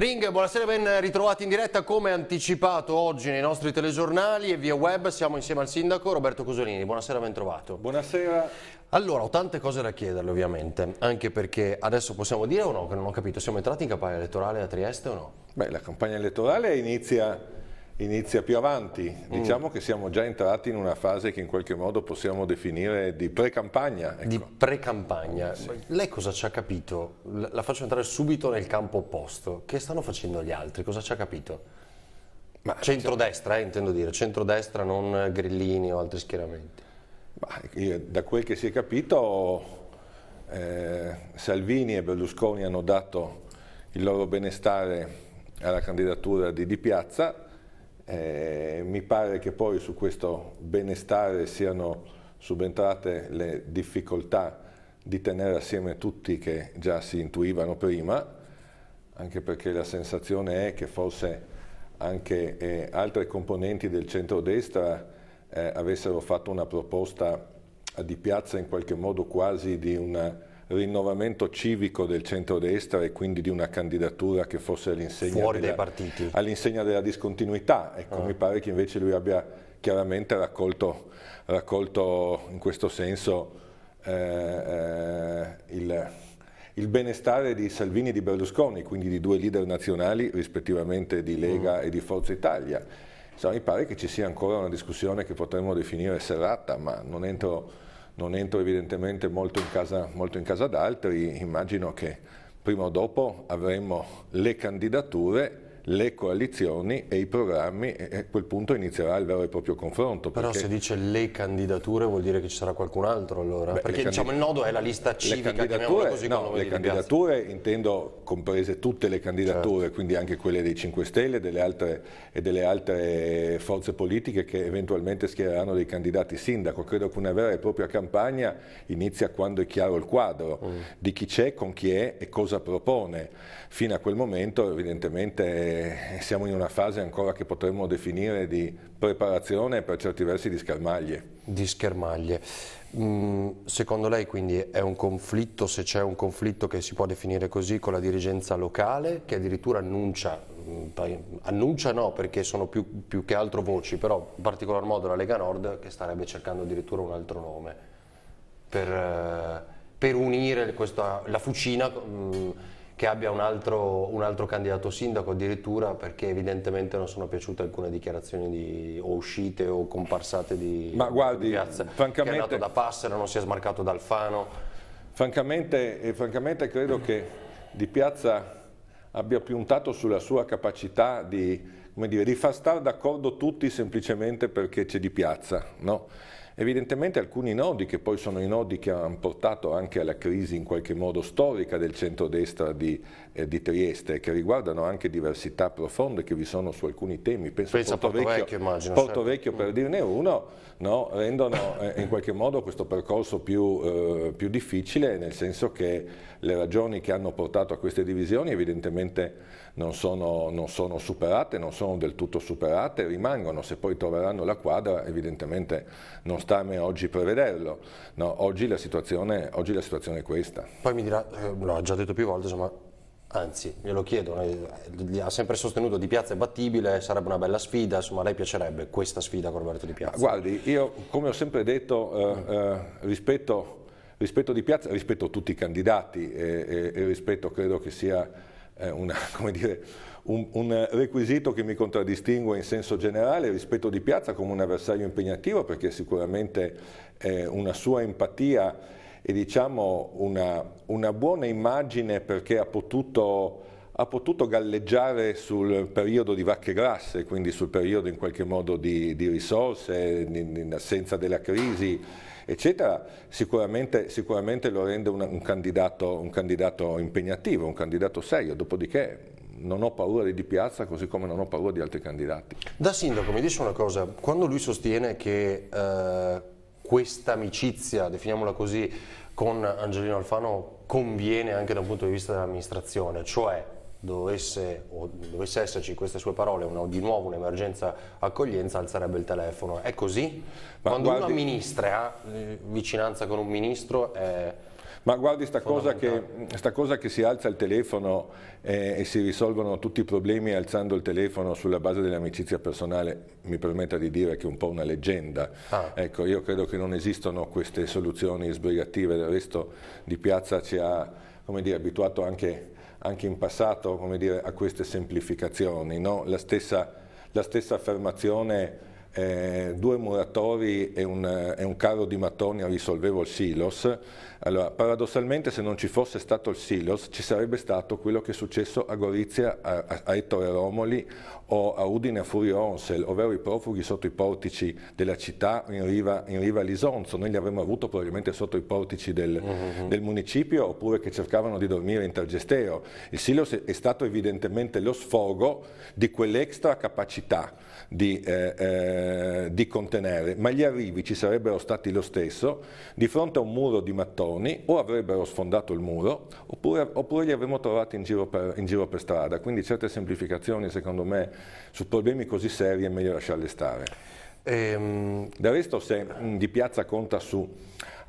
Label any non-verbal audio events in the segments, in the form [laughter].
Ring, buonasera, ben ritrovati in diretta. Come anticipato oggi nei nostri telegiornali e via web siamo insieme al sindaco Roberto Cosolini. Buonasera, ben trovato. Buonasera. Allora, ho tante cose da chiederle ovviamente, anche perché adesso possiamo dire o no, che non ho capito, siamo entrati in campagna elettorale a Trieste o no? Beh, la campagna elettorale inizia inizia più avanti. Mm. Diciamo che siamo già entrati in una fase che in qualche modo possiamo definire di pre-campagna. Ecco. Di pre-campagna. Sì. Lei cosa ci ha capito? La faccio entrare subito nel campo opposto. Che stanno facendo gli altri? Cosa ci ha capito? Ma, centrodestra, eh, intendo dire, centrodestra, non grillini o altri schieramenti. Io, da quel che si è capito, eh, Salvini e Berlusconi hanno dato il loro benestare alla candidatura di Di Piazza, eh, mi pare che poi su questo benestare siano subentrate le difficoltà di tenere assieme tutti che già si intuivano prima, anche perché la sensazione è che forse anche eh, altre componenti del centrodestra eh, avessero fatto una proposta di piazza in qualche modo quasi di una rinnovamento civico del centrodestra e quindi di una candidatura che fosse all'insegna della, all della, discontinuità. Ecco, ah. mi pare che invece lui abbia chiaramente raccolto, raccolto in questo senso eh, eh, il il benestare di Salvini e di Berlusconi, quindi di due leader nazionali rispettivamente di Lega mm. e di Forza Italia. Insomma, mi pare che ci sia ancora una discussione che potremmo definire serrata, ma non entro non entro evidentemente molto in casa, molto in casa d'altri, immagino che prima o dopo avremo le candidature le coalizioni e i programmi e a quel punto inizierà il vero e proprio confronto. Però se dice le candidature vuol dire che ci sarà qualcun altro allora, Beh, perché diciamo il nodo è la lista civica, chiamiamola così. No, le candidature intendo comprese tutte le candidature, certo. quindi anche quelle dei 5 Stelle delle altre, e delle altre forze politiche che eventualmente schiereranno dei candidati sindaco. Credo che una vera e propria campagna inizia quando è chiaro il quadro mm. di chi c'è, con chi è e cosa propone. Fino a quel momento evidentemente eh, siamo in una fase ancora che potremmo definire di preparazione per certi versi di schermaglie. Di schermaglie. Mm, secondo lei quindi è un conflitto, se c'è un conflitto che si può definire così, con la dirigenza locale che addirittura annuncia, mm, annuncia no perché sono più, più che altro voci, però in particolar modo la Lega Nord che starebbe cercando addirittura un altro nome per, eh, per unire questa, la fucina... Mm, che abbia un altro, un altro, candidato sindaco addirittura perché evidentemente non sono piaciute alcune dichiarazioni di, o uscite o comparsate di Ma guardi, di piazza, francamente, è andato da Passera, non si è smarcato da Alfano. Francamente, francamente credo che Di Piazza abbia puntato sulla sua capacità di, dire, di far stare d'accordo tutti semplicemente perché c'è Di Piazza. No? Evidentemente alcuni nodi che poi sono i nodi che hanno portato anche alla crisi in qualche modo storica del centrodestra di, eh, di Trieste che riguardano anche diversità profonde che vi sono su alcuni temi. Penso, Penso a Porto, Porto Vecchio, immagino, Porto certo. Vecchio per mm. dirne uno, no, rendono eh, in qualche modo questo percorso più, eh, più difficile nel senso che le ragioni che hanno portato a queste divisioni evidentemente non sono, non sono superate, non sono del tutto superate, rimangono, se poi troveranno la quadra evidentemente non sta a me oggi prevederlo, no, oggi, la oggi, la situazione, è questa. Poi mi dirà, eh, l'ho già detto più volte, insomma, anzi glielo chiedo, eh, ha sempre sostenuto Di Piazza è battibile, sarebbe una bella sfida, insomma a lei piacerebbe questa sfida con Roberto Di Piazza? Guardi, io come ho sempre detto eh, eh, rispetto, rispetto Di Piazza, rispetto tutti i candidati e, e, e rispetto credo che sia una, [laughs] dire, un, un, requisito che mi contraddistingue in senso generale rispetto di Piazza come un avversario impegnativo perché sicuramente eh, una sua empatia e diciamo una, una buona immagine perché ha potuto, ha potuto, galleggiare sul periodo di vacche grasse, quindi sul periodo in qualche modo di, di risorse, in, in assenza della crisi eccetera, sicuramente, sicuramente lo rende un, un, candidato, un candidato impegnativo, un candidato serio, dopodiché non ho paura di Di Piazza così come non ho paura di altri candidati. Da sindaco mi dice una cosa, quando lui sostiene che eh, questa amicizia, definiamola così, con Angelino Alfano conviene anche da un punto di vista dell'amministrazione, cioè dovesse, dovesse esserci queste sue parole, una, di nuovo un'emergenza accoglienza, alzerebbe il telefono. È così? Ma Quando guardi... uno ministra ha eh, vicinanza con un ministro, è... Ma guardi sta cosa, che, sta cosa, che, si alza il telefono eh, e si risolvono tutti i problemi alzando il telefono sulla base dell'amicizia personale, mi permetta di dire che è un po' una leggenda. Ah. Ecco, io credo che non esistano queste soluzioni sbrigative, del resto di piazza ci ha dire, abituato anche anche in passato dire, a queste semplificazioni. No? La, stessa, la stessa affermazione eh, due muratori e un, eh, e un, carro di mattoni a risolvevo il silos, allora paradossalmente se non ci fosse stato il silos ci sarebbe stato quello che è successo a Gorizia, a, a, Ettore Romoli o a Udine a Furio Onsel, ovvero i profughi sotto i portici della città in riva, in riva Lisonzo, noi li avremmo avuto probabilmente sotto i portici del, uh mm-hmm. -huh. del municipio oppure che cercavano di dormire in Targestero. Il silos è stato evidentemente lo sfogo di quell'extra capacità di, eh, eh, di contenere, ma gli arrivi ci sarebbero stati lo stesso di fronte a un muro di mattoni o avrebbero sfondato il muro oppure, oppure li avremmo trovati in giro, per, in giro, per, strada, quindi certe semplificazioni secondo me su problemi così seri è meglio lasciarle stare. Ehm... Del resto se mh, di piazza conta su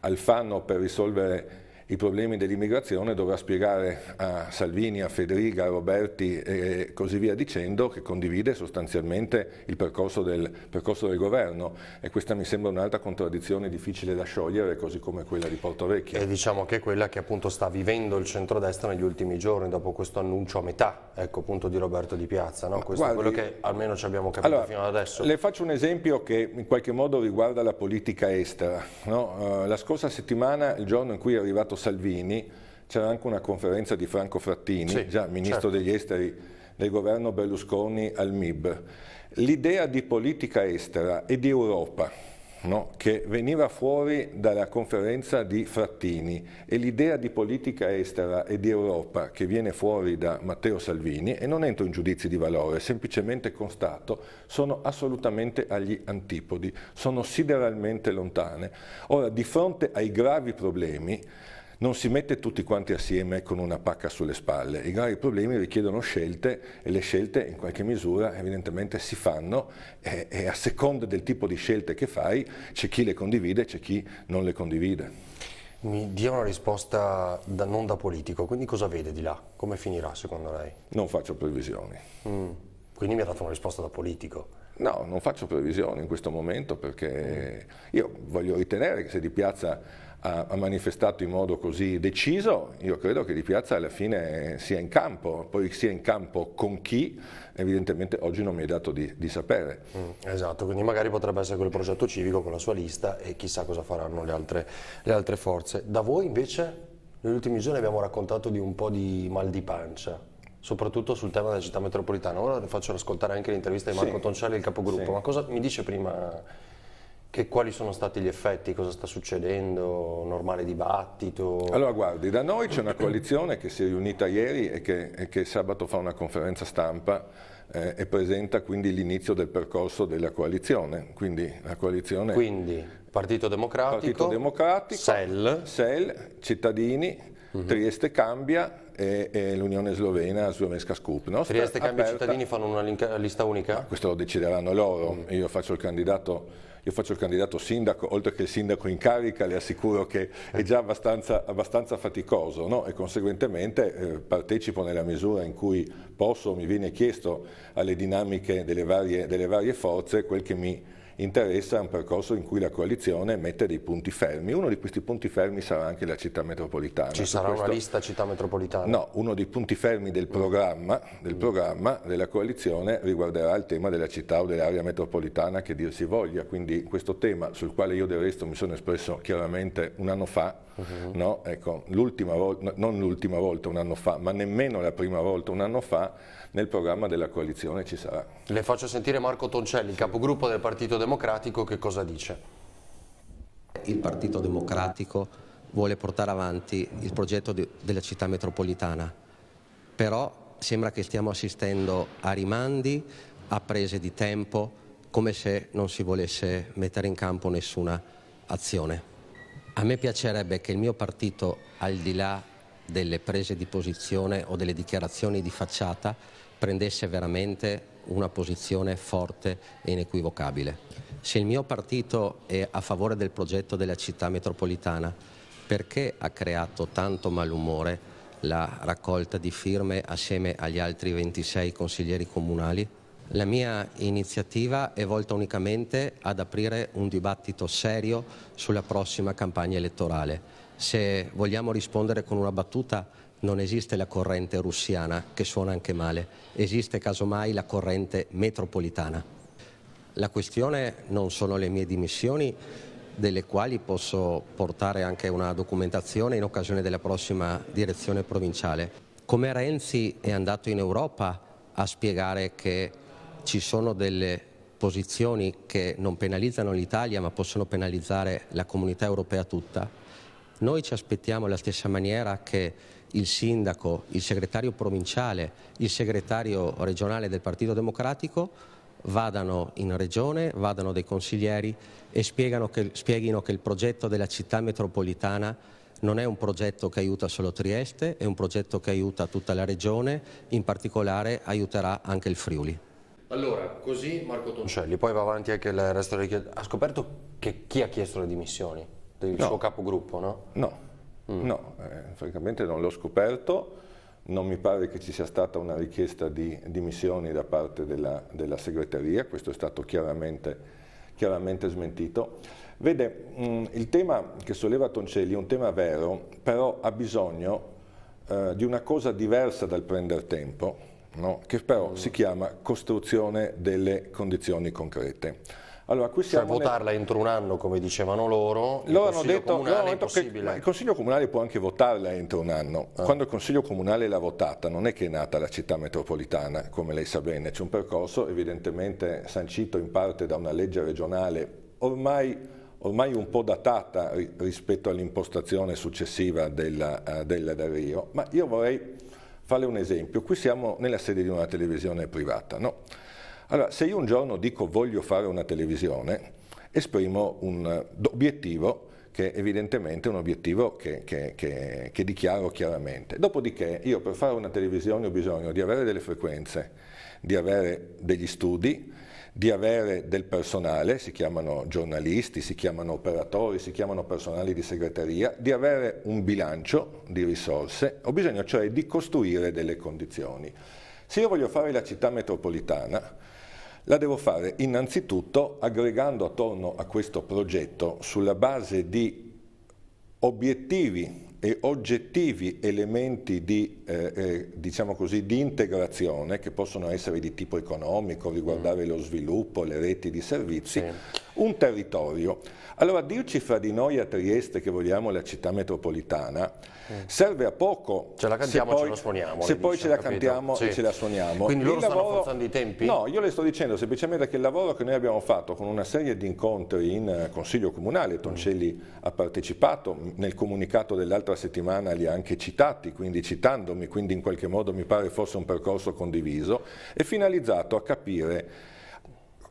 Alfano per risolvere i problemi dell'immigrazione, dovrà spiegare a Salvini, a Federica, a Roberti e così via dicendo che condivide sostanzialmente il percorso del, percorso del governo e questa mi sembra un'altra contraddizione difficile da sciogliere così come quella di Porto Vecchio. E diciamo che è quella che appunto sta vivendo il centrodestra negli ultimi giorni dopo questo annuncio a metà ecco, appunto di Roberto Di Piazza, no? questo Guardi, è quello che almeno ci abbiamo capito allora, fino ad adesso. Le faccio un esempio che in qualche modo riguarda la politica estera. No? Uh, la scorsa settimana, il giorno in cui è arrivato Salvini, c'era anche una conferenza di Franco Frattini, sì, già ministro certo. degli esteri del governo Berlusconi al MIB. L'idea di politica estera e di Europa no, che veniva fuori dalla conferenza di Frattini e l'idea di politica estera e di Europa che viene fuori da Matteo Salvini, e non entro in giudizi di valore, semplicemente constato, sono assolutamente agli antipodi, sono sideralmente lontane. Ora, di fronte ai gravi problemi, non si mette tutti quanti assieme con una pacca sulle spalle. I gravi problemi richiedono scelte e le scelte in qualche misura evidentemente si fanno e, e a seconda del tipo di scelte che fai c'è chi le condivide e c'è chi non le condivide. Mi dia una risposta da, non da politico, quindi cosa vede di là? Come finirà secondo lei? Non faccio previsioni. Mm. Quindi mi ha dato una risposta da politico. No, non faccio previsioni in questo momento perché mm. io voglio ritenere che se di piazza ha, manifestato in modo così deciso, io credo che Di Piazza alla fine sia in campo, poi sia in campo con chi evidentemente oggi non mi è dato di, di sapere. Mm, esatto, quindi magari potrebbe essere quel progetto civico con la sua lista e chissà cosa faranno le altre, le altre forze. Da voi invece, negli ultimi giorni abbiamo raccontato di un po' di mal di pancia soprattutto sul tema della città metropolitana. Ora faccio ascoltare anche l'intervista di Marco sì. Toncelli, il capogruppo, sì. ma cosa mi dice prima che, quali sono stati gli effetti? Cosa sta succedendo? Normale dibattito? Allora guardi, da noi c'è una coalizione che si è riunita ieri e che, e che sabato fa una conferenza stampa eh, e presenta quindi l'inizio del percorso della coalizione. Quindi la coalizione... Quindi Partito Democratico, Partito Democratico SEL. SEL, Cittadini, uh mhm. -huh. Trieste Cambia e, e l'Unione Slovena Slovensca Scoop. No? Trieste Cambia e Cittadini fanno una lista unica? No, questo lo decideranno loro, uh mm. -huh. io faccio il candidato io faccio il candidato sindaco, oltre che il sindaco in carica, le assicuro che è già abbastanza, abbastanza faticoso no? e conseguentemente eh, partecipo nella misura in cui posso, mi viene chiesto alle dinamiche delle varie, delle varie forze quel che mi interessa un percorso in cui la coalizione mette dei punti fermi. Uno di questi punti fermi sarà anche la città metropolitana. Ci sarà questo... una lista città metropolitana? No, uno dei punti fermi del programma, del programma della coalizione riguarderà il tema della città o dell'area metropolitana che dir si voglia, quindi questo tema sul quale io del resto mi sono espresso chiaramente un anno fa, uh mhm. -huh. no? ecco, volta, non l'ultima volta un anno fa, ma nemmeno la prima volta un anno fa, nel programma della coalizione ci sarà. Le faccio sentire Marco Toncelli, il capogruppo del Partito Democratico che cosa dice? Il Partito Democratico vuole portare avanti il progetto di, della città metropolitana, però sembra che stiamo assistendo a rimandi, a prese di tempo, come se non si volesse mettere in campo nessuna azione. A me piacerebbe che il mio partito, al di là delle prese di posizione o delle dichiarazioni di facciata, prendesse veramente una posizione forte e inequivocabile. Se il mio partito è a favore del progetto della città metropolitana, perché ha creato tanto malumore la raccolta di firme assieme agli altri 26 consiglieri comunali? La mia iniziativa è volta unicamente ad aprire un dibattito serio sulla prossima campagna elettorale. Se vogliamo rispondere con una battuta, non esiste la corrente russiana, che suona anche male, esiste casomai la corrente metropolitana. La questione non sono le mie dimissioni, delle quali posso portare anche una documentazione in occasione della prossima direzione provinciale. Come Renzi è andato in Europa a spiegare che ci sono delle posizioni che non penalizzano l'Italia ma possono penalizzare la comunità europea tutta, noi ci aspettiamo la stessa maniera che il sindaco, il segretario provinciale, il segretario regionale del Partito Democratico vadano in regione, vadano dei consiglieri e che, spieghino che il progetto della città metropolitana non è un progetto che aiuta solo Trieste, è un progetto che aiuta tutta la regione, in particolare aiuterà anche il Friuli. Allora, così Marco Toncelli, cioè, poi va avanti anche il resto delle chiede. Ha scoperto chi ha chiesto le dimissioni? Il no. suo capogruppo, no? No, Mm. No, eh, francamente non l'ho scoperto, non mi pare che ci sia stata una richiesta di dimissioni da parte della, della segreteria, questo è stato chiaramente, chiaramente smentito. Vede, mh, mm, il tema che solleva Toncelli è un tema vero, però ha bisogno eh, di una cosa diversa dal prendere tempo, no? che però mm. si chiama costruzione delle condizioni concrete. Allora, qui cioè votarla nel... entro un anno come dicevano loro, loro il Consiglio detto, Comunale loro che, il Consiglio Comunale può anche votarla entro un anno. Ah. Quando il Consiglio Comunale l'ha votata non è che è nata la città metropolitana, come lei sa bene, c'è un percorso evidentemente sancito in parte da una legge regionale ormai ormai un po' datata rispetto all'impostazione successiva della, uh, della del Rio, ma io vorrei fare un esempio. Qui siamo nella sede di una televisione privata, no? Allora, se io un giorno dico voglio fare una televisione, esprimo un eh, obiettivo che evidentemente è un obiettivo che, che, che, che, dichiaro chiaramente. Dopodiché io per fare una televisione ho bisogno di avere delle frequenze, di avere degli studi, di avere del personale, si chiamano giornalisti, si chiamano operatori, si chiamano personali di segreteria, di avere un bilancio di risorse, ho bisogno cioè di costruire delle condizioni. Se io voglio fare la città metropolitana, la devo fare innanzitutto aggregando attorno a questo progetto, sulla base di obiettivi e oggettivi elementi di, eh, eh, diciamo così, di, integrazione che possono essere di tipo economico, riguardare mm. lo sviluppo, le reti di servizi, sì. un territorio. Allora dirci fra di noi a Trieste che vogliamo la città metropolitana mm. serve a poco. Ce la cantiamo e ce la suoniamo. Se poi dice, ce la capito? cantiamo sì. e ce la suoniamo. Quindi il loro lavoro... stanno forzando i tempi? No, io le sto dicendo semplicemente che il lavoro che noi abbiamo fatto con una serie di incontri in eh, Consiglio Comunale, Toncelli mm. ha partecipato nel comunicato dell'altra l'altra settimana li ha anche citati, quindi citandomi, quindi in qualche modo mi pare fosse un percorso condiviso, è finalizzato a capire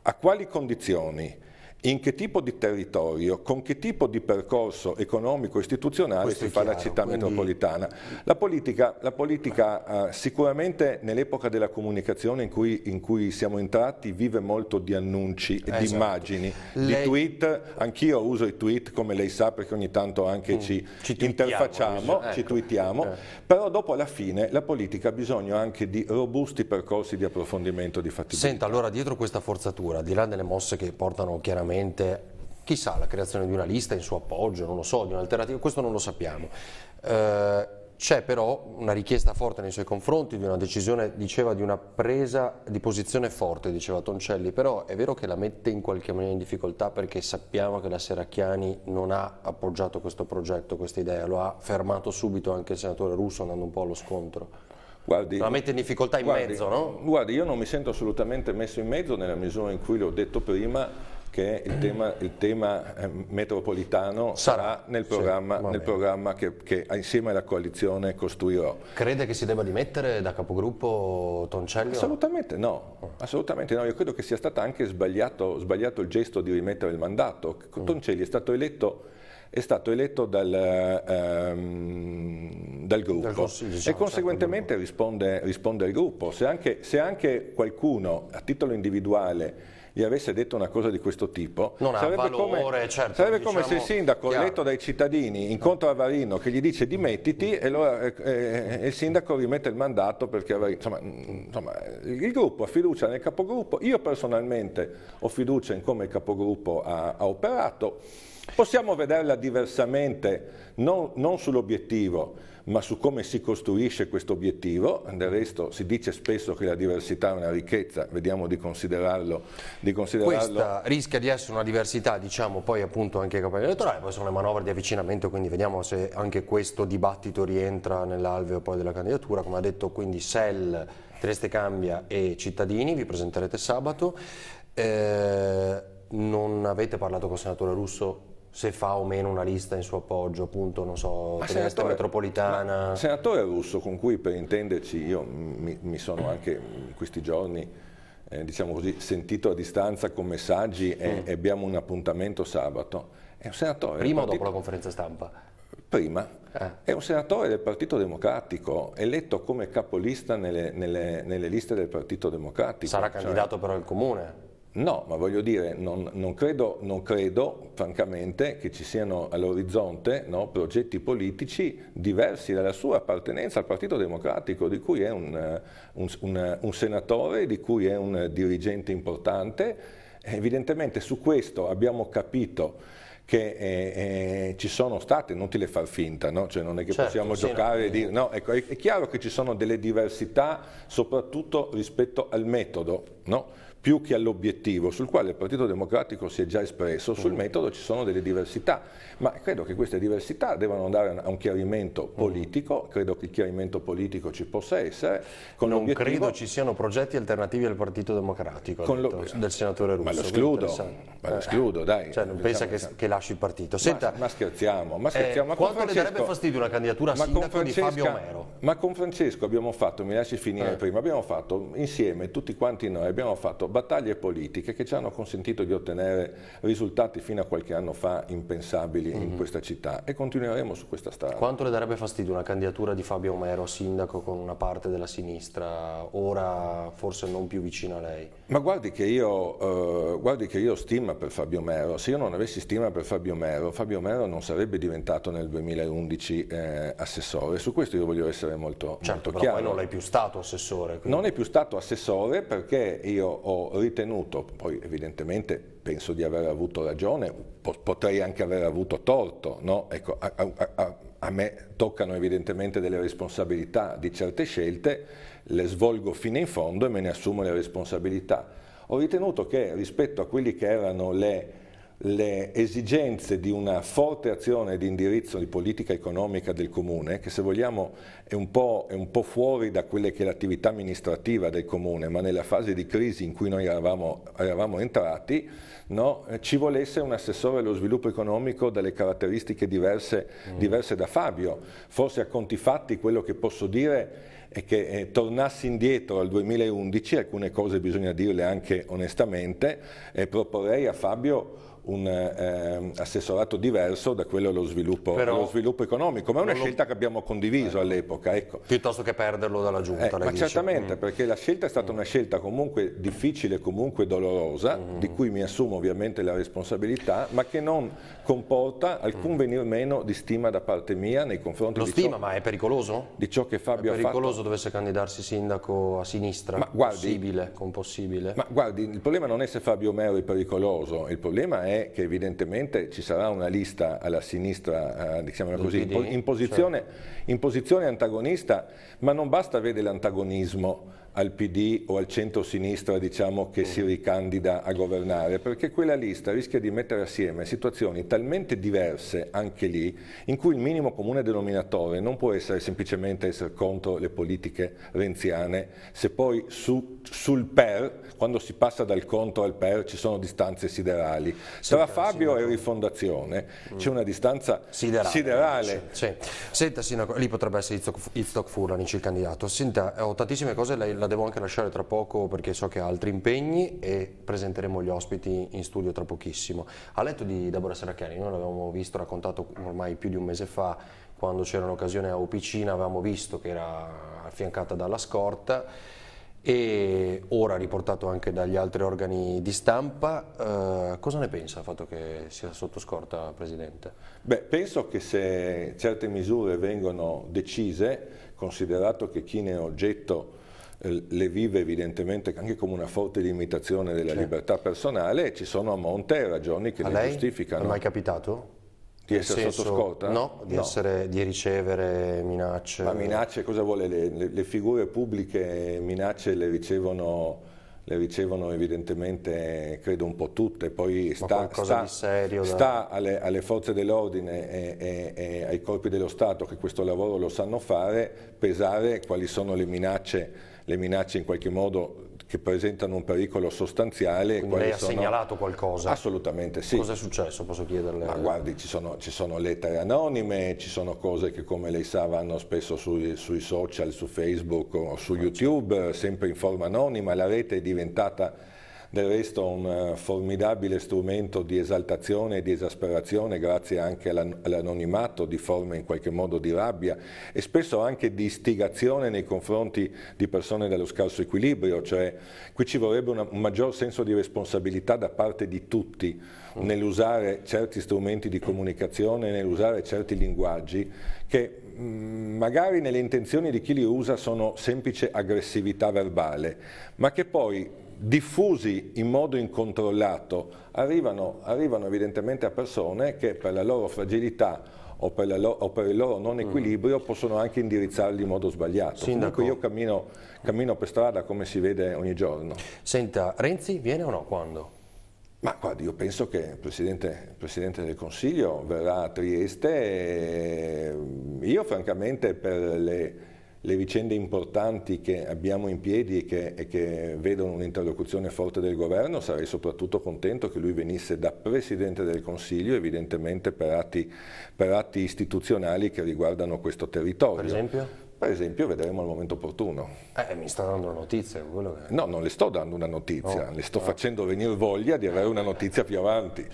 a quali condizioni in che tipo di territorio, con che tipo di percorso economico-istituzionale si fa chiaro, la città quindi... metropolitana. La politica, la politica uh, sicuramente nell'epoca della comunicazione in cui, in cui, siamo entrati vive molto di annunci, eh, di esatto. immagini, lei... di tweet, anch'io uso i tweet come lei sa perché ogni tanto anche mm. ci, ci interfacciamo, ecco. ci tweetiamo, eh. però dopo alla fine la politica ha bisogno anche di robusti percorsi di approfondimento di fattibilità. Senta, allora dietro questa forzatura, di là delle mosse che portano chiaramente sicuramente chissà la creazione di una lista in suo appoggio, non lo so, di un'alternativa, questo non lo sappiamo. Eh, c'è però una richiesta forte nei suoi confronti di una decisione, diceva, di una presa di posizione forte, diceva Toncelli, però è vero che la mette in qualche maniera in difficoltà perché sappiamo che la Seracchiani non ha appoggiato questo progetto, questa idea, lo ha fermato subito anche il senatore Russo andando un po' allo scontro. Guardi, la mette in difficoltà in guardi, mezzo, no? Guardi, io non mi sento assolutamente messo in mezzo nella misura in cui, l'ho detto prima, che il tema, il tema eh, metropolitano sarà, nel programma, sì, nel programma che, che, insieme alla coalizione costruirò. Crede che si debba dimettere da capogruppo Toncelli? Assolutamente no, assolutamente no. Io credo che sia stato anche sbagliato, sbagliato il gesto di rimettere il mandato. Mm. Toncelli è stato eletto è stato eletto dal, ehm, dal gruppo diciamo, e certo, conseguentemente risponde, risponde, al gruppo. Se anche, se anche qualcuno a titolo individuale gli avesse detto una cosa di questo tipo, non sarebbe, valore, come, certo, sarebbe diciamo, come se il diciamo, sindaco chiaro. eletto dai cittadini incontra Avarino che gli dice dimettiti e, lo, eh, eh, il sindaco rimette il mandato perché Avarino, insomma, mm, insomma, il gruppo ha fiducia nel capogruppo, io personalmente ho fiducia in come il capogruppo ha, ha operato, possiamo vederla diversamente, non, non sull'obiettivo, ma su come si costruisce questo obiettivo. Del resto si dice spesso che la diversità è una ricchezza, vediamo di considerarlo. Di considerarlo. Questa rischia di essere una diversità, diciamo poi appunto anche ai campagna elettorale, poi sono le manovre di avvicinamento, quindi vediamo se anche questo dibattito rientra nell'alveo poi della candidatura, come ha detto quindi Sell, Trieste Cambia e Cittadini, vi presenterete sabato. Eh, non avete parlato con il senatore Russo se fa o meno una lista in suo appoggio, appunto, non so, ma senatore, metropolitana. senatore Russo, con cui per intenderci io mi, mi sono anche in questi giorni, eh, diciamo così, sentito a distanza con messaggi e, mm. e abbiamo un appuntamento sabato. È un senatore. Prima partito, o dopo la conferenza stampa? Prima. Ah. È un senatore del Partito Democratico, eletto come capolista nelle, nelle, nelle liste del Partito Democratico. Sarà cioè, candidato però al comune? No, ma voglio dire, non, non, credo, non credo, francamente che ci siano all'orizzonte no, progetti politici diversi dalla sua appartenenza al Partito Democratico, di cui è un, un, un, un senatore, di cui è un dirigente importante. Evidentemente su questo abbiamo capito che eh, eh, ci sono state, inutile far finta, no? cioè non è che certo, possiamo sì, giocare no. e dire, no, ecco, è, è, chiaro che ci sono delle diversità soprattutto rispetto al metodo, no? più che all'obiettivo sul quale il Partito Democratico si è già espresso, sul mm. metodo ci sono delle diversità, ma credo che queste diversità devono andare a un chiarimento mm. politico, credo che il chiarimento politico ci possa essere. non credo ci siano progetti alternativi al Partito Democratico, detto, del senatore Russo. Ma lo escludo, ma lo escludo dai. Cioè, non diciamo pensa che, che, lasci il partito. Senta, ma, ma, scherziamo, ma eh, scherziamo. Eh, quanto le darebbe fastidio una candidatura a sindaco di Fabio Omero? Ma con Francesco abbiamo fatto, mi lasci finire eh. prima, abbiamo fatto insieme, tutti quanti noi, abbiamo fatto battaglie politiche che ci hanno consentito di ottenere risultati fino a qualche anno fa impensabili mm. in mhm. questa città e continueremo su questa strada. Quanto le darebbe fastidio una candidatura di Fabio Omero a sindaco con una parte della sinistra, ora forse non più vicina a lei? Ma guardi che io, eh, guardi che io ho stima per Fabio Omero, se io non avessi stima per Fabio Omero, Fabio Omero non sarebbe diventato nel 2011 eh, assessore, su questo io voglio essere molto, certo, molto chiaro. Certo, però poi non l'hai più stato assessore. Quindi. Non è più stato assessore perché io ho ritenuto, poi evidentemente penso di aver avuto ragione, potrei anche aver avuto torto, no? ecco, a, a, a me toccano evidentemente delle responsabilità di certe scelte, le svolgo fino in fondo e me ne assumo le responsabilità. Ho ritenuto che rispetto a quelli che erano le le esigenze di una forte azione di indirizzo di politica economica del Comune, che se vogliamo è un po', è un po fuori da quelle che è l'attività amministrativa del Comune, ma nella fase di crisi in cui noi eravamo, eravamo entrati, no, eh, ci volesse un assessore allo sviluppo economico dalle caratteristiche diverse, mm. diverse da Fabio. Forse a conti fatti quello che posso dire e che eh, tornassi indietro al 2011, alcune cose bisogna dirle anche onestamente, eh, proporrei a Fabio un eh, assessorato diverso da quello allo sviluppo, allo sviluppo economico, ma è una scelta lo... che abbiamo condiviso eh. all'epoca. Ecco. Piuttosto che perderlo dalla eh, giunta. Eh, ma dice. certamente, mm. perché la scelta è stata una scelta comunque difficile, comunque dolorosa, mm. di cui mi assumo ovviamente la responsabilità, ma che non comporta alcun mm. venir meno di stima da parte mia nei confronti lo di stima, ciò, ma è pericoloso? Di ciò che Fabio ha fatto. È pericoloso dovesse candidarsi sindaco a sinistra, ma guardi, possibile, con Ma guardi, il problema non è se Fabio Mero è pericoloso, il problema è che evidentemente ci sarà una lista alla sinistra, diciamo così, in, posizione, certo. in posizione antagonista, ma non basta vedere l'antagonismo al PD o al centro-sinistra diciamo, che si mhm. ricandida a governare, perché quella lista rischia di mettere assieme situazioni talmente diverse anche lì, in cui il minimo comune denominatore non può essere semplicemente essere contro le politiche renziane, se poi su, sul per, quando si passa dal contro al per, ci sono distanze siderali. Senta, Tra Fabio e Rifondazione mm. c'è una distanza siderale. siderale. Sì, Senta, Sinaco, lì potrebbe essere Iztok Furlanic il candidato. Senta, ho tantissime cose lei la devo anche lasciare tra poco perché so che ha altri impegni e presenteremo gli ospiti in studio tra pochissimo. A letto di Deborah Seracchiani, noi l'avevamo visto, raccontato ormai più di un mese fa, quando c'era un'occasione a Opicina, avevamo visto che era affiancata dalla scorta e ora riportato anche dagli altri organi di stampa. Eh, cosa ne pensa il fatto che sia sotto scorta, Presidente? Beh, penso che se certe misure vengono decise, considerato che chi ne è oggetto eh, le vive evidentemente anche come una forte limitazione della certo. libertà personale e ci sono a monte ragioni che a ne giustificano. è mai capitato? Di essere senso, sotto scorta? No, di, no. Essere, di, ricevere minacce. Ma minacce cosa vuole? Le, le, le figure pubbliche minacce le ricevono le ricevono evidentemente credo un po' tutte, poi sta, sta, serio, sta alle, alle, forze dell'ordine e, e, e ai corpi dello Stato che questo lavoro lo sanno fare, pesare quali sono le minacce le minacce in qualche modo che presentano un pericolo sostanziale. Quindi lei ha sono... segnalato qualcosa? Assolutamente sì. Cosa è successo? Posso chiederle? Ma guardi, ci sono, ci sono, lettere anonime, ci sono cose che come lei sa vanno spesso sui, sui social, su Facebook o su certo. YouTube, sempre in forma anonima, la rete è diventata del resto un eh, formidabile strumento di esaltazione e di esasperazione grazie anche all'anonimato, di forme in qualche modo di rabbia e spesso anche di istigazione nei confronti di persone dello scarso equilibrio, cioè qui ci vorrebbe una, un maggior senso di responsabilità da parte di tutti nell'usare certi strumenti di comunicazione, nell'usare certi linguaggi che mm, magari nelle intenzioni di chi li usa sono semplice aggressività verbale, ma che poi diffusi in modo incontrollato arrivano, arrivano evidentemente a persone che per la loro fragilità o per, lo, o per, il loro non mm. equilibrio mm. possono anche indirizzarli in modo sbagliato. Sindaco. Comunque io cammino, cammino, per strada come si vede ogni giorno. Senta, Renzi viene o no? Quando? Ma guardi, io penso che il Presidente, il Presidente del Consiglio verrà a Trieste e ehm, io francamente per le le vicende importanti che abbiamo in piedi e che, e che vedono un'interlocuzione forte del governo, sarei soprattutto contento che lui venisse da Presidente del Consiglio, evidentemente per atti, per atti istituzionali che riguardano questo territorio. Per esempio? per esempio vedremo al momento opportuno. Eh, mi sta dando una notizia. Che... No, non le sto dando una notizia, no, le sto no. facendo venire voglia di avere una notizia più avanti.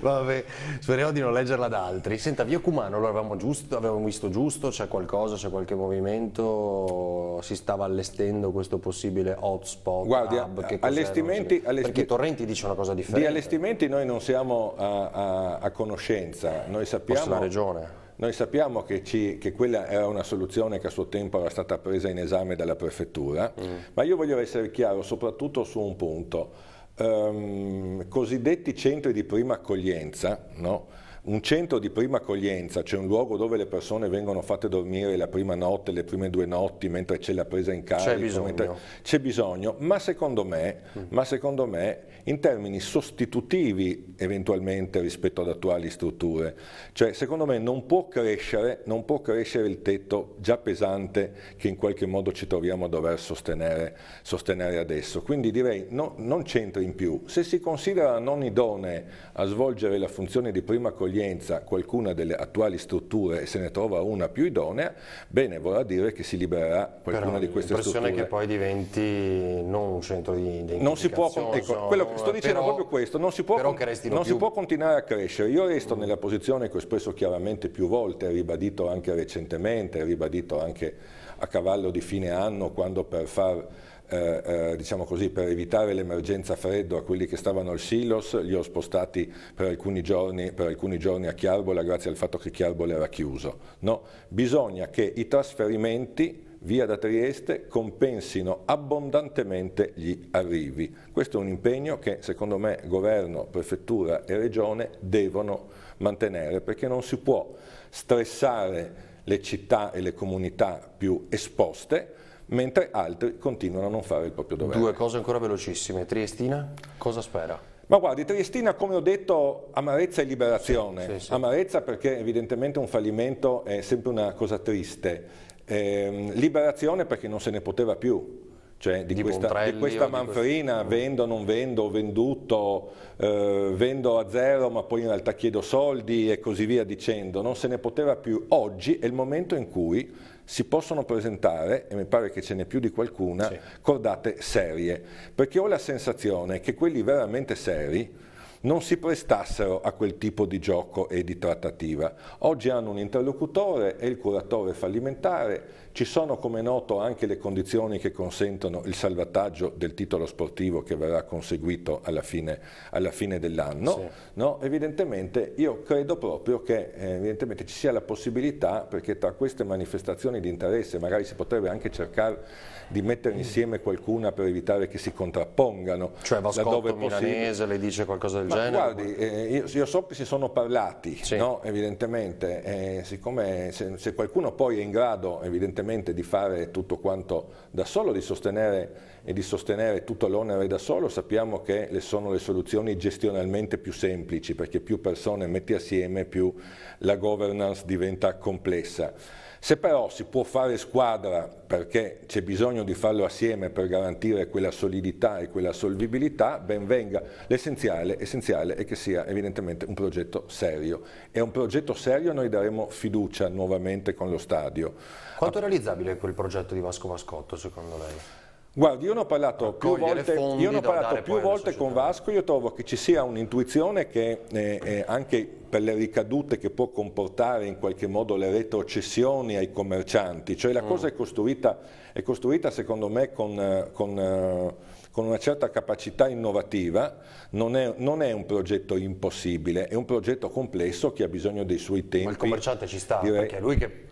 Vabbè, speriamo di non leggerla da altri. Senta, via Cumano lo avevamo, giusto, avevamo visto giusto? C'è qualcosa, c'è qualche movimento? Si stava allestendo questo possibile hotspot? Guardi, hub, allestimenti, allestimenti, Perché Torrenti dice una cosa differente. Di allestimenti noi non siamo a, a, a conoscenza, noi sappiamo... Forse la regione. Noi sappiamo che, ci, che, quella era una soluzione che a suo tempo era stata presa in esame dalla prefettura, mm. ma io voglio essere chiaro soprattutto su un punto ehm, cosiddetti centri di prima accoglienza, no? un centro di prima accoglienza, cioè un luogo dove le persone vengono fatte dormire la prima notte, le prime due notti, mentre c'è la presa in carico, c'è bisogno. Mentre... bisogno, ma secondo me, mm. ma secondo me in termini sostitutivi eventualmente rispetto ad attuali strutture. Cioè secondo me non può crescere, non può crescere il tetto già pesante che in qualche modo ci troviamo a dover sostenere, sostenere adesso. Quindi direi no, non c'entra in più. Se si considera non idonee a svolgere la funzione di prima accoglienza qualcuna delle attuali strutture e se ne trova una più idonea, bene, vorrà dire che si libererà qualcuna Però di queste strutture. che poi diventi non un centro di identificazione. Non si può, ecco, quello, Sto eh, dicendo però, proprio questo, non, si può, non si può, continuare a crescere. Io resto mm. nella posizione che ho espresso chiaramente più volte, ribadito anche recentemente, ribadito anche a cavallo di fine anno, quando per far... Eh, eh, diciamo così, per evitare l'emergenza freddo a quelli che stavano al Silos, li ho spostati per alcuni giorni, per alcuni giorni a Chiarbola grazie al fatto che Chiarbola era chiuso. No? Bisogna che i trasferimenti via da Trieste compensino abbondantemente gli arrivi. Questo è un impegno che secondo me governo, prefettura e regione devono mantenere perché non si può stressare le città e le comunità più esposte mentre altri continuano a non fare il proprio dovere. Due cose ancora velocissime. Triestina cosa spera? Ma guardi, Triestina, come ho detto, amarezza e liberazione. Sì, sì, sì. Amarezza perché evidentemente un fallimento è sempre una cosa triste. Eh, liberazione perché non se ne poteva più. Cioè di, di, questa, di, questa, manfrina, di questo... vendo non vendo, venduto, eh, vendo a zero ma poi in realtà chiedo soldi e così via dicendo, non se ne poteva più. Oggi è il momento in cui si possono presentare, e mi pare che ce n'è più di qualcuna, sì. cordate serie, perché ho la sensazione che quelli veramente seri non si prestassero a quel tipo di gioco e di trattativa. Oggi hanno un interlocutore, è il curatore fallimentare, ci sono come noto anche le condizioni che consentono il salvataggio del titolo sportivo che verrà conseguito alla fine, fine dell'anno. Sì. No? Evidentemente io credo proprio che eh, ci sia la possibilità, perché tra queste manifestazioni di interesse magari si potrebbe anche cercare di mettere insieme qualcuna per evitare che si contrappongano. Cioè Vascotto Milanese le dice qualcosa del Ma genere? Guardi, eh, io, io, so che si sono parlati, sì. no? evidentemente, eh, siccome se, se qualcuno poi è in grado evidentemente necessariamente di fare tutto quanto da solo, di sostenere e di sostenere tutto l'onere da solo, sappiamo che le sono le soluzioni gestionalmente più semplici, perché più persone metti assieme più la governance diventa complessa. Se però si può fare squadra perché c'è bisogno di farlo assieme per garantire quella solidità e quella solvibilità, ben venga. L'essenziale è che sia evidentemente un progetto serio e un progetto serio noi daremo fiducia nuovamente con lo stadio. Quanto è realizzabile quel progetto di Vasco Mascotto secondo lei? Guardi, io ne ho parlato più volte, parlato più volte con Vasco, io trovo che ci sia un'intuizione che eh, eh, anche per le ricadute che può comportare in qualche modo le retrocessioni ai commercianti, cioè la mm. cosa è costruita, è costruita, secondo me con, eh, con, eh, con una certa capacità innovativa, non è, non è, un progetto impossibile, è un progetto complesso che ha bisogno dei suoi tempi. Ma il commerciante ci sta, direi, perché è lui che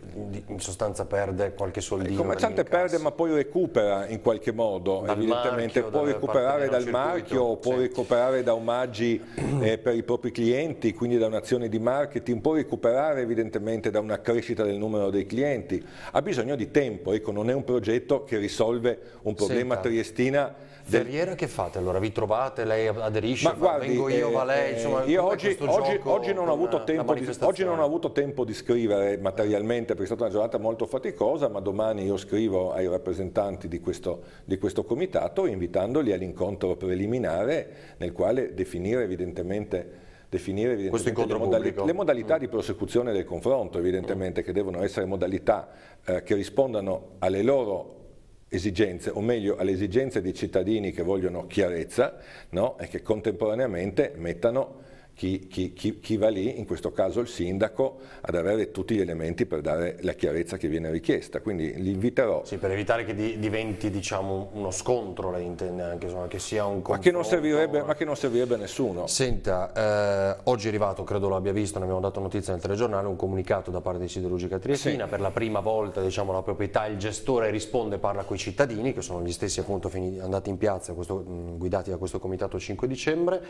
in sostanza perde qualche soldino. Il commerciante perde ma poi recupera in qualche modo, dal evidentemente può recuperare dal marchio, può recuperare da omaggi eh, per i propri clienti, quindi da un'azione di marketing, può recuperare evidentemente da una crescita del numero dei clienti. Ha bisogno di tempo, ecco, non è un progetto che risolve un problema Senta. triestina Ferriera che fate allora? Vi trovate, lei aderisce, Ma guardi, vengo io, eh, va lei? Eh, insomma, io oggi, oggi, oggi, non una, una di, oggi, non ho avuto tempo di scrivere materialmente perché è stata una giornata molto faticosa, ma domani io scrivo ai rappresentanti di questo, di questo comitato invitandoli all'incontro preliminare nel quale definire evidentemente definire le, modali le, modalità mm. di prosecuzione del confronto, evidentemente, che devono essere modalità eh, che rispondano alle loro esigenze, o meglio alle esigenze dei cittadini che vogliono chiarezza no? e che contemporaneamente mettano chi, chi, chi, chi, va lì, in questo caso il sindaco, ad avere tutti gli elementi per dare la chiarezza che viene richiesta, quindi li inviterò. Sì, per evitare che di, diventi diciamo, uno scontro, lei intende anche, insomma, che sia un Ma che non servirebbe, eh. ma... che non servirebbe a nessuno. Senta, eh, oggi è arrivato, credo l'abbia visto, ne abbiamo dato notizia nel telegiornale, un comunicato da parte di Siderurgica Triestina, sì. per la prima volta diciamo, la proprietà, il gestore risponde, parla con i cittadini, che sono gli stessi appunto andati in piazza, questo, guidati da questo comitato 5 dicembre,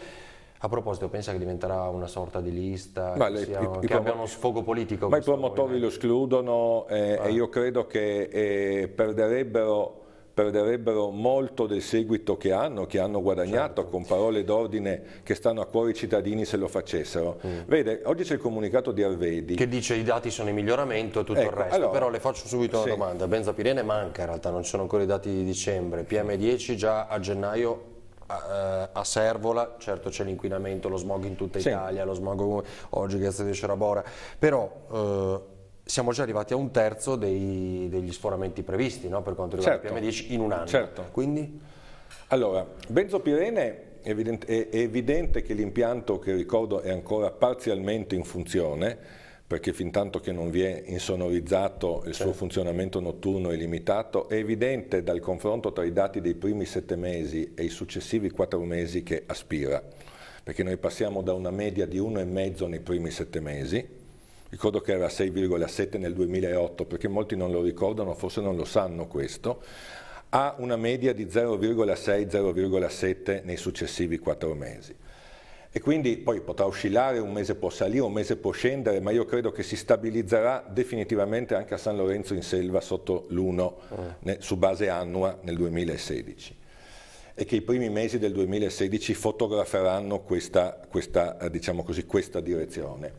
a proposito, pensa che diventerà una sorta di lista, ma che, le, i, che i abbia uno sfogo politico? Ma i promotori lo escludono eh, e ah. io credo che eh, perderebbero, perderebbero, molto del seguito che hanno, che hanno guadagnato certo. con parole d'ordine che stanno a cuore i cittadini se lo facessero. Mm. Vede, oggi c'è il comunicato di Arvedi. Che dice i dati sono in miglioramento e tutto ecco, il resto, allora, però le faccio subito sì. una domanda. Benzapirene manca in realtà, non ci sono ancora i dati di dicembre, PM10 già a gennaio eh, a, Servola, certo c'è l'inquinamento, lo smog in tutta sì. Italia, lo smog oggi grazie a Dio c'era Bora, però eh, siamo già arrivati a un terzo dei, degli sforamenti previsti no? per quanto riguarda certo. il PM10 in un anno. Certo. Quindi? Allora, benzopirene è è evidente che l'impianto che ricordo è ancora parzialmente in funzione, perché fin tanto che non vi è insonorizzato il suo certo. funzionamento notturno è limitato, è evidente dal confronto tra i dati dei primi sette mesi e i successivi quattro mesi che aspira, perché noi passiamo da una media di 1,5 nei primi sette mesi, ricordo che era 6,7 nel 2008, perché molti non lo ricordano, forse non lo sanno questo, a una media di 0,6-0,7 nei successivi quattro mesi e quindi poi potrà oscillare, un mese può salire, un mese può scendere, ma io credo che si stabilizzerà definitivamente anche a San Lorenzo in selva sotto l'1 mm. eh. su base annua nel 2016 e che i primi mesi del 2016 fotograferanno questa, questa, eh, diciamo così, questa direzione.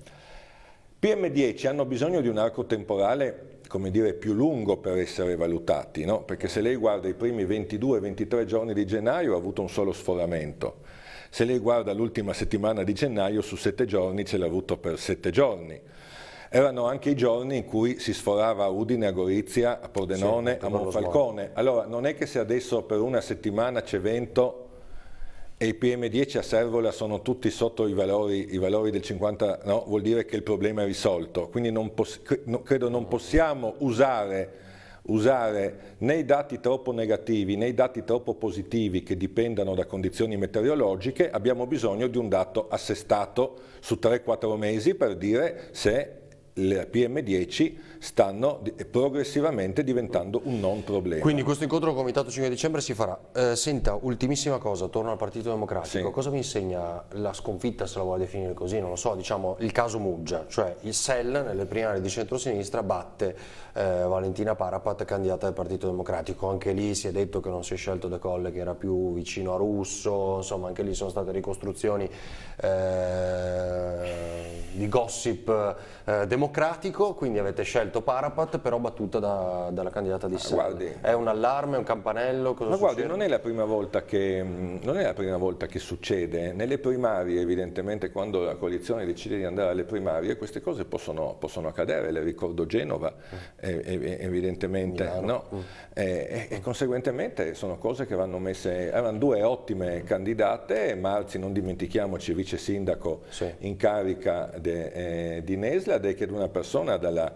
PM10 hanno bisogno di un arco temporale dire, più lungo per essere valutati, no? perché se lei guarda i primi 22-23 giorni di gennaio ha avuto un solo sforamento, se lei guarda l'ultima settimana di gennaio, su sette giorni ce l'ha avuto per sette giorni. Erano anche i giorni in cui si sforava a Udine, a Gorizia, a Pordenone, sì, a Monfalcone. Allora, non è che se adesso per una settimana c'è vento e i PM10 a Servola sono tutti sotto i valori, i valori, del 50, no? vuol dire che il problema è risolto. Quindi non credo non possiamo usare usare né i dati troppo negativi né i dati troppo positivi che dipendano da condizioni meteorologiche, abbiamo bisogno di un dato assestato su 3-4 mesi per dire se la PM10 stanno progressivamente diventando un non problema. Quindi questo incontro al Comitato 5 dicembre si farà. Eh, senta, ultimissima cosa, torno al Partito Democratico, sì. cosa mi insegna la sconfitta, se la vuole definire così, non lo so, diciamo il caso Muggia, cioè il SEL nelle primarie di centrosinistra batte eh, Valentina Parapat, candidata del Partito Democratico, anche lì si è detto che non si è scelto De Colle che era più vicino a Russo, insomma anche lì sono state ricostruzioni eh, di gossip eh, democratico, quindi avete scelto scelto Parapat però battuta da, dalla candidata di ah, Sede. è un allarme, un campanello? Cosa ma guardi, non è, che, non è, la prima volta che, succede. Nelle primarie evidentemente quando la coalizione decide di andare alle primarie queste cose possono, possono accadere. Le ricordo Genova mm. eh, evidentemente no? Mm. e, eh, e, e, conseguentemente sono cose che vanno messe... Erano due ottime mm. candidate, Marzi non dimentichiamoci vice sindaco sì. in carica de, eh, di Nesla ed è che una persona dalla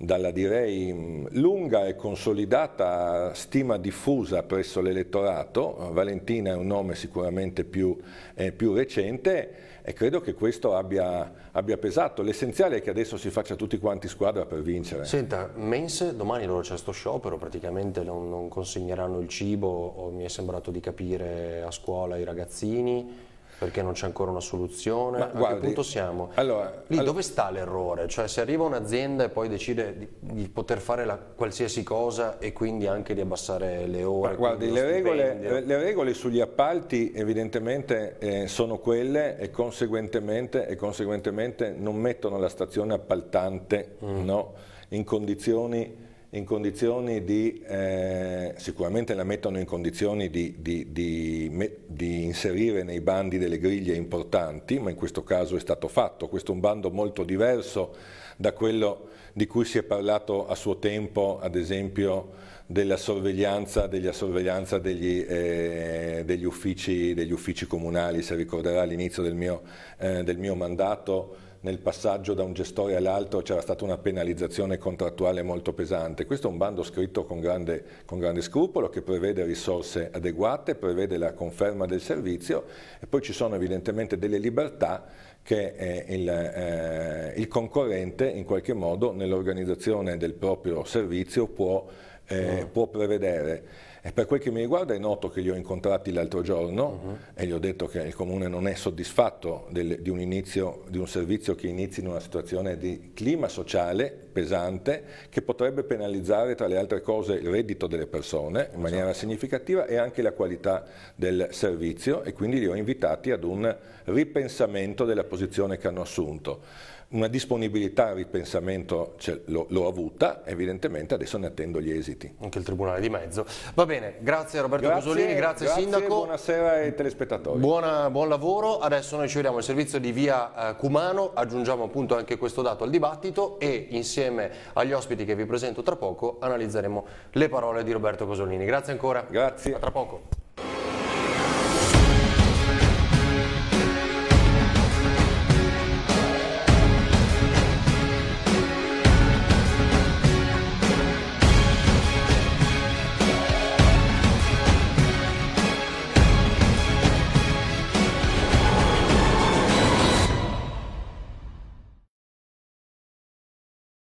dalla direi lunga e consolidata stima diffusa presso l'elettorato, Valentina è un nome sicuramente più, eh, più recente e credo che questo abbia, abbia pesato. L'essenziale è che adesso si faccia tutti quanti squadra per vincere. Senta, Mense, domani loro c'è sto sciopero, praticamente non, non consegneranno il cibo, mi è sembrato di capire, a scuola ai ragazzini perché non c'è ancora una soluzione? Ma, a guardi, che punto siamo? Allora, Lì allora... dove sta l'errore? Cioè se arriva un'azienda e poi decide di, di poter fare la, qualsiasi cosa e quindi anche di abbassare le ore? Ma, guardi, le regole, le regole, sugli appalti evidentemente eh, sono quelle e conseguentemente, e conseguentemente, non mettono la stazione appaltante mm. no, in condizioni in condizioni di, eh, sicuramente la mettono in condizioni di, di, di, inserire nei bandi delle griglie importanti, ma in questo caso è stato fatto. Questo è un bando molto diverso da quello di cui si è parlato a suo tempo, ad esempio, della sorveglianza, della sorveglianza degli, eh, degli, uffici, degli, uffici, comunali, se ricorderà all'inizio del, eh, del mio mandato nel passaggio da un gestore all'altro c'era stata una penalizzazione contrattuale molto pesante. Questo è un bando scritto con grande, con grande scrupolo che prevede risorse adeguate, prevede la conferma del servizio e poi ci sono evidentemente delle libertà che eh, il, eh, il, concorrente in qualche modo nell'organizzazione del proprio servizio può, eh, oh. può prevedere. E per quel che mi riguarda è noto che li ho incontrati l'altro giorno uh -huh. e gli ho detto che il Comune non è soddisfatto del, di, un inizio, di un servizio che inizi in una situazione di clima sociale pesante che potrebbe penalizzare tra le altre cose il reddito delle persone in maniera esatto. significativa e anche la qualità del servizio e quindi li ho invitati ad un ripensamento della posizione che hanno assunto. Una disponibilità al ripensamento l'ho avuta, evidentemente adesso ne attendo gli esiti. Anche il Tribunale di Mezzo. Va bene, grazie Roberto grazie, Cosolini, grazie, grazie Sindaco. Buonasera ai telespettatori. Buona, buon lavoro, adesso noi ci vediamo al servizio di via eh, Cumano, aggiungiamo appunto anche questo dato al dibattito e insieme agli ospiti che vi presento tra poco analizzeremo le parole di Roberto Cosolini. Grazie ancora. Grazie. A tra poco.